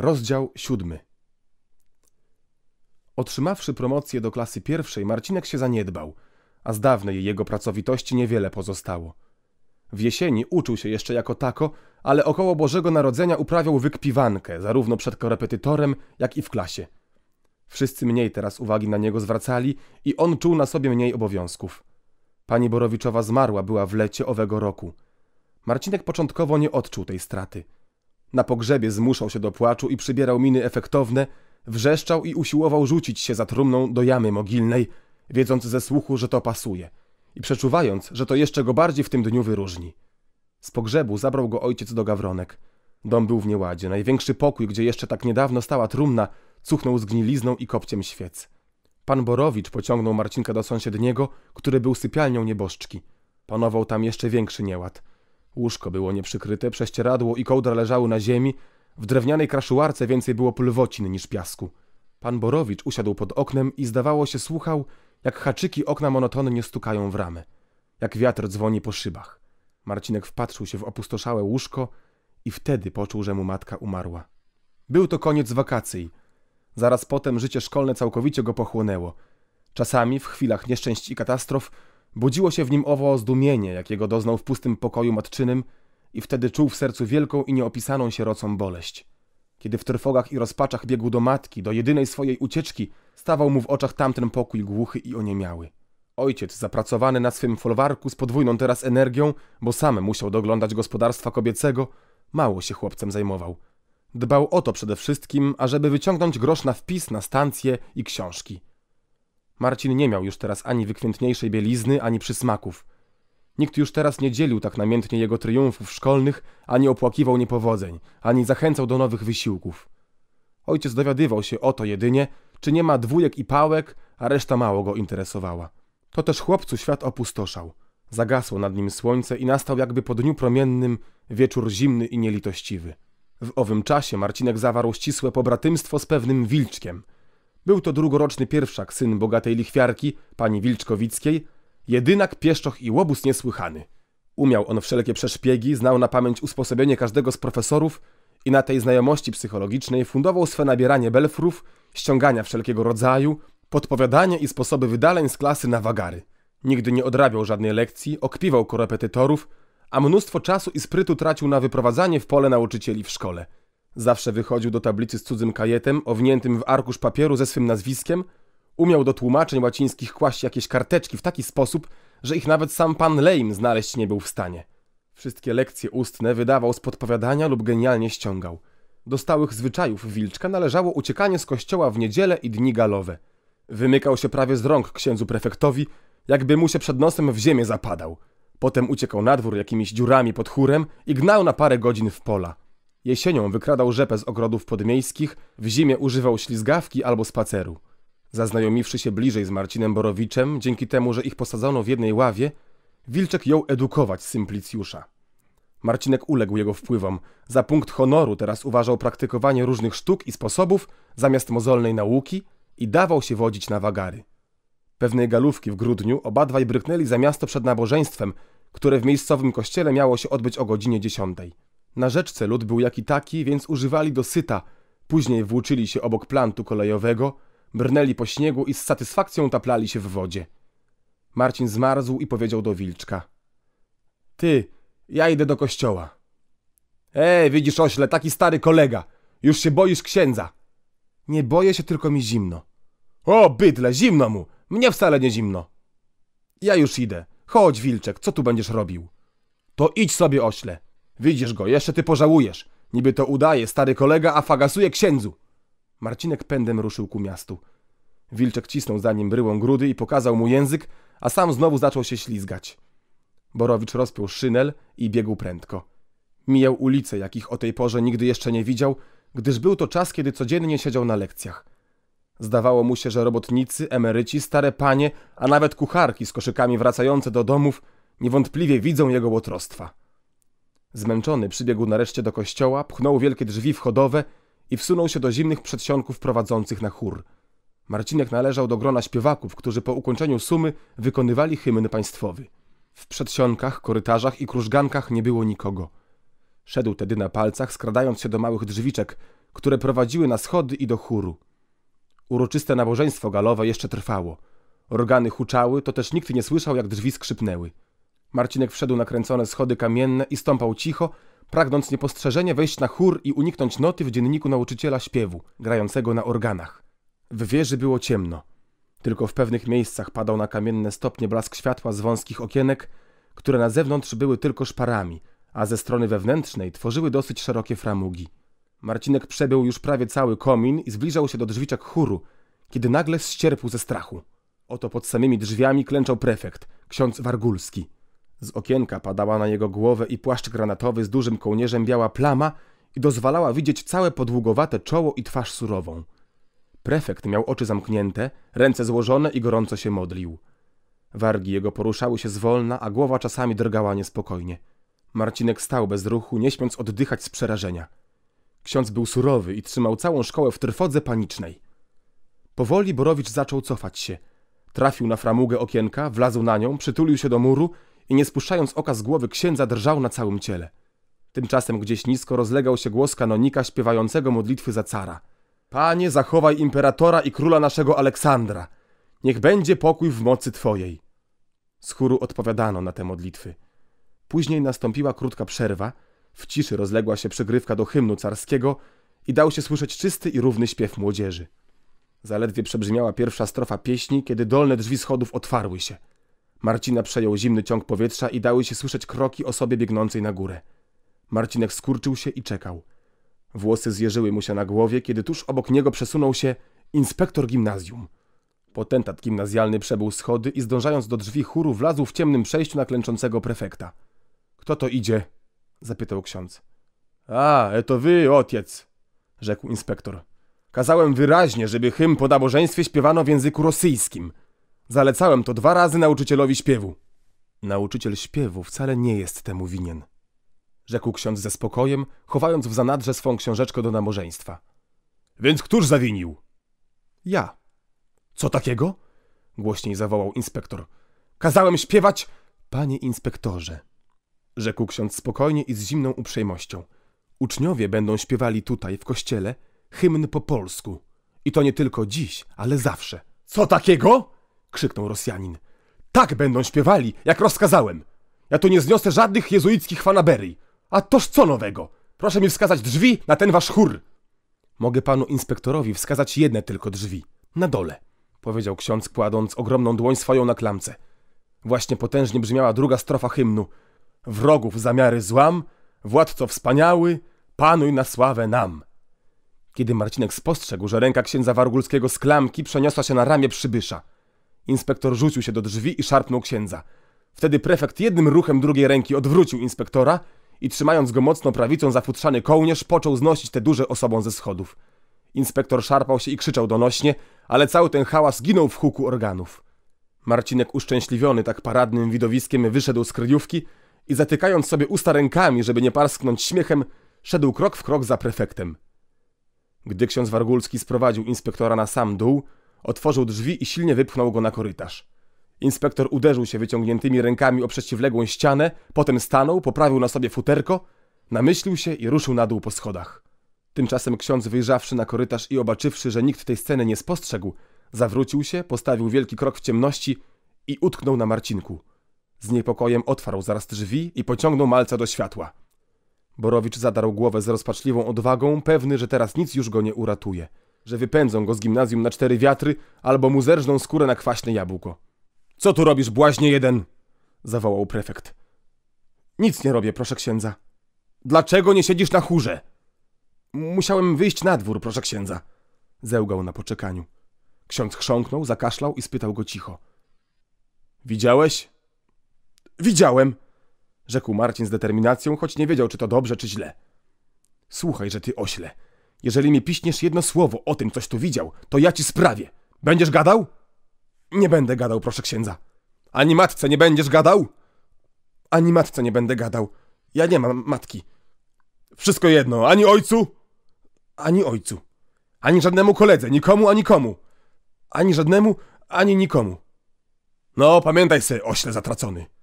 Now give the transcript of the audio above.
Rozdział siódmy. Otrzymawszy promocję do klasy pierwszej, Marcinek się zaniedbał, a z dawnej jego pracowitości niewiele pozostało. W jesieni uczył się jeszcze jako tako, ale około Bożego Narodzenia uprawiał wykpiwankę, zarówno przed korepetytorem, jak i w klasie. Wszyscy mniej teraz uwagi na niego zwracali i on czuł na sobie mniej obowiązków. Pani Borowiczowa zmarła była w lecie owego roku. Marcinek początkowo nie odczuł tej straty – na pogrzebie zmuszał się do płaczu i przybierał miny efektowne, wrzeszczał i usiłował rzucić się za trumną do jamy mogilnej, wiedząc ze słuchu, że to pasuje i przeczuwając, że to jeszcze go bardziej w tym dniu wyróżni. Z pogrzebu zabrał go ojciec do gawronek. Dom był w nieładzie, największy pokój, gdzie jeszcze tak niedawno stała trumna, cuchnął zgnilizną i kopciem świec. Pan Borowicz pociągnął Marcinka do sąsiedniego, który był sypialnią nieboszczki. Panował tam jeszcze większy nieład. Łóżko było nieprzykryte, prześcieradło i kołdra leżały na ziemi. W drewnianej kraszuarce więcej było pulwocin niż piasku. Pan Borowicz usiadł pod oknem i zdawało się słuchał, jak haczyki okna monotonnie stukają w ramy, jak wiatr dzwoni po szybach. Marcinek wpatrzył się w opustoszałe łóżko i wtedy poczuł, że mu matka umarła. Był to koniec wakacji. Zaraz potem życie szkolne całkowicie go pochłonęło. Czasami, w chwilach nieszczęść i katastrof, Budziło się w nim owo zdumienie, jakiego doznał w pustym pokoju matczynym i wtedy czuł w sercu wielką i nieopisaną sierocą boleść. Kiedy w trwogach i rozpaczach biegł do matki, do jedynej swojej ucieczki, stawał mu w oczach tamten pokój głuchy i oniemiały. Ojciec, zapracowany na swym folwarku z podwójną teraz energią, bo sam musiał doglądać gospodarstwa kobiecego, mało się chłopcem zajmował. Dbał o to przede wszystkim, ażeby wyciągnąć grosz na wpis na stancje i książki. Marcin nie miał już teraz ani wykwintniejszej bielizny, ani przysmaków. Nikt już teraz nie dzielił tak namiętnie jego triumfów szkolnych, ani opłakiwał niepowodzeń, ani zachęcał do nowych wysiłków. Ojciec dowiadywał się o to jedynie, czy nie ma dwójek i pałek, a reszta mało go interesowała. To też chłopcu świat opustoszał. Zagasło nad nim słońce i nastał jakby po dniu promiennym wieczór zimny i nielitościwy. W owym czasie Marcinek zawarł ścisłe pobratymstwo z pewnym wilczkiem – był to drugoroczny pierwszak, syn bogatej lichwiarki, pani Wilczkowickiej, jedynak pieszczoch i łobuz niesłychany. Umiał on wszelkie przeszpiegi, znał na pamięć usposobienie każdego z profesorów i na tej znajomości psychologicznej fundował swe nabieranie belfrów, ściągania wszelkiego rodzaju, podpowiadanie i sposoby wydaleń z klasy na wagary. Nigdy nie odrabiał żadnej lekcji, okpiwał korepetytorów, a mnóstwo czasu i sprytu tracił na wyprowadzanie w pole nauczycieli w szkole – Zawsze wychodził do tablicy z cudzym kajetem, owiniętym w arkusz papieru ze swym nazwiskiem. Umiał do tłumaczeń łacińskich kłaść jakieś karteczki w taki sposób, że ich nawet sam pan Leim znaleźć nie był w stanie. Wszystkie lekcje ustne wydawał z podpowiadania lub genialnie ściągał. Do stałych zwyczajów Wilczka należało uciekanie z kościoła w niedzielę i dni galowe. Wymykał się prawie z rąk księdzu prefektowi, jakby mu się przed nosem w ziemię zapadał. Potem uciekał na dwór jakimiś dziurami pod chórem i gnał na parę godzin w pola. Jesienią wykradał rzepę z ogrodów podmiejskich, w zimie używał ślizgawki albo spaceru. Zaznajomiwszy się bliżej z Marcinem Borowiczem, dzięki temu, że ich posadzono w jednej ławie, Wilczek jął edukować Simplicjusza. Marcinek uległ jego wpływom. Za punkt honoru teraz uważał praktykowanie różnych sztuk i sposobów zamiast mozolnej nauki i dawał się wodzić na wagary. Pewnej galówki w grudniu obadwaj bryknęli za miasto przed nabożeństwem, które w miejscowym kościele miało się odbyć o godzinie dziesiątej. Na rzeczce lud był jaki taki, więc używali do syta. Później włóczyli się obok plantu kolejowego, brnęli po śniegu i z satysfakcją taplali się w wodzie. Marcin zmarzł i powiedział do wilczka. Ty, ja idę do kościoła. Ej, widzisz ośle, taki stary kolega. Już się boisz księdza. Nie boję się, tylko mi zimno. O, bydle, zimno mu. Mnie wcale nie zimno. Ja już idę. Chodź, wilczek, co tu będziesz robił? To idź sobie, ośle. Widzisz go, jeszcze ty pożałujesz. Niby to udaje, stary kolega, a fagasuje księdzu. Marcinek pędem ruszył ku miastu. Wilczek cisnął za nim bryłą grudy i pokazał mu język, a sam znowu zaczął się ślizgać. Borowicz rozpiął szynel i biegł prędko. Mijał ulice, jakich o tej porze nigdy jeszcze nie widział, gdyż był to czas, kiedy codziennie siedział na lekcjach. Zdawało mu się, że robotnicy, emeryci, stare panie, a nawet kucharki z koszykami wracające do domów niewątpliwie widzą jego łotrostwa. Zmęczony przybiegł nareszcie do kościoła, pchnął wielkie drzwi wchodowe i wsunął się do zimnych przedsionków prowadzących na chór. Marcinek należał do grona śpiewaków, którzy po ukończeniu sumy wykonywali hymn państwowy. W przedsionkach, korytarzach i krużgankach nie było nikogo. Szedł tedy na palcach, skradając się do małych drzwiczek, które prowadziły na schody i do chóru. Uroczyste nabożeństwo galowe jeszcze trwało. Organy huczały, to też nikt nie słyszał, jak drzwi skrzypnęły. Marcinek wszedł na kręcone schody kamienne i stąpał cicho, pragnąc niepostrzeżenie wejść na chór i uniknąć noty w dzienniku nauczyciela śpiewu, grającego na organach. W wieży było ciemno. Tylko w pewnych miejscach padał na kamienne stopnie blask światła z wąskich okienek, które na zewnątrz były tylko szparami, a ze strony wewnętrznej tworzyły dosyć szerokie framugi. Marcinek przebył już prawie cały komin i zbliżał się do drzwiczek chóru, kiedy nagle ścierpł ze strachu. Oto pod samymi drzwiami klęczał prefekt, ksiądz Wargulski. Z okienka padała na jego głowę i płaszcz granatowy z dużym kołnierzem biała plama i dozwalała widzieć całe podługowate czoło i twarz surową. Prefekt miał oczy zamknięte, ręce złożone i gorąco się modlił. Wargi jego poruszały się zwolna, a głowa czasami drgała niespokojnie. Marcinek stał bez ruchu, nie śmiąc oddychać z przerażenia. Ksiądz był surowy i trzymał całą szkołę w trwodze panicznej. Powoli Borowicz zaczął cofać się. Trafił na framugę okienka, wlazł na nią, przytulił się do muru i nie spuszczając oka z głowy księdza drżał na całym ciele. Tymczasem gdzieś nisko rozlegał się głos kanonika śpiewającego modlitwy za cara. Panie, zachowaj imperatora i króla naszego Aleksandra. Niech będzie pokój w mocy Twojej. Z chóru odpowiadano na te modlitwy. Później nastąpiła krótka przerwa, w ciszy rozległa się przygrywka do hymnu carskiego i dał się słyszeć czysty i równy śpiew młodzieży. Zaledwie przebrzmiała pierwsza strofa pieśni, kiedy dolne drzwi schodów otwarły się – Marcina przejął zimny ciąg powietrza i dały się słyszeć kroki osoby biegnącej na górę. Marcinek skurczył się i czekał. Włosy zjeżyły mu się na głowie, kiedy tuż obok niego przesunął się inspektor gimnazjum. Potentat gimnazjalny przebył schody i zdążając do drzwi chóru wlazł w ciemnym przejściu na klęczącego prefekta. Kto to idzie? zapytał ksiądz. A, to wy, ojciec, rzekł inspektor. Kazałem wyraźnie, żeby hymn po nabożeństwie śpiewano w języku rosyjskim. Zalecałem to dwa razy nauczycielowi śpiewu. Nauczyciel śpiewu wcale nie jest temu winien. Rzekł ksiądz ze spokojem, chowając w zanadrze swą książeczkę do namorzeństwa. Więc któż zawinił? Ja. Co takiego? Głośniej zawołał inspektor. Kazałem śpiewać... Panie inspektorze, rzekł ksiądz spokojnie i z zimną uprzejmością. Uczniowie będą śpiewali tutaj, w kościele, hymn po polsku. I to nie tylko dziś, ale zawsze. Co takiego? krzyknął Rosjanin. Tak będą śpiewali, jak rozkazałem. Ja tu nie zniosę żadnych jezuickich fanaberii. A toż co nowego? Proszę mi wskazać drzwi na ten wasz chór. Mogę panu inspektorowi wskazać jedne tylko drzwi. Na dole, powiedział ksiądz, kładąc ogromną dłoń swoją na klamce. Właśnie potężnie brzmiała druga strofa hymnu. Wrogów zamiary złam, władco wspaniały, panuj na sławę nam. Kiedy Marcinek spostrzegł, że ręka księdza Wargulskiego z klamki przeniosła się na ramię przybysza – Inspektor rzucił się do drzwi i szarpnął księdza. Wtedy prefekt jednym ruchem drugiej ręki odwrócił inspektora i trzymając go mocno prawicą za futrzany kołnierz, począł znosić te duże osobą ze schodów. Inspektor szarpał się i krzyczał donośnie, ale cały ten hałas ginął w huku organów. Marcinek uszczęśliwiony tak paradnym widowiskiem wyszedł z kryjówki i zatykając sobie usta rękami, żeby nie parsknąć śmiechem, szedł krok w krok za prefektem. Gdy ksiądz Wargulski sprowadził inspektora na sam dół, Otworzył drzwi i silnie wypchnął go na korytarz. Inspektor uderzył się wyciągniętymi rękami o przeciwległą ścianę, potem stanął, poprawił na sobie futerko, namyślił się i ruszył na dół po schodach. Tymczasem ksiądz wyjrzawszy na korytarz i obaczywszy, że nikt tej sceny nie spostrzegł, zawrócił się, postawił wielki krok w ciemności i utknął na Marcinku. Z niepokojem otwarł zaraz drzwi i pociągnął malca do światła. Borowicz zadarł głowę z rozpaczliwą odwagą, pewny, że teraz nic już go nie uratuje – że wypędzą go z gimnazjum na cztery wiatry albo mu zerżną skórę na kwaśne jabłko. Co tu robisz, błaźnie jeden? zawołał prefekt. Nic nie robię, proszę księdza. Dlaczego nie siedzisz na chórze? Musiałem wyjść na dwór, proszę księdza. Zełgał na poczekaniu. Ksiądz chrząknął, zakaszlał i spytał go cicho. Widziałeś? Widziałem, rzekł Marcin z determinacją, choć nie wiedział, czy to dobrze, czy źle. Słuchaj, że ty ośle, jeżeli mi piśniesz jedno słowo o tym, coś tu widział, to ja ci sprawię. Będziesz gadał? Nie będę gadał, proszę księdza. Ani matce nie będziesz gadał? Ani matce nie będę gadał. Ja nie mam matki. Wszystko jedno, ani ojcu? Ani ojcu. Ani żadnemu koledze, nikomu, ani komu. Ani żadnemu, ani nikomu. No, pamiętaj se, ośle zatracony.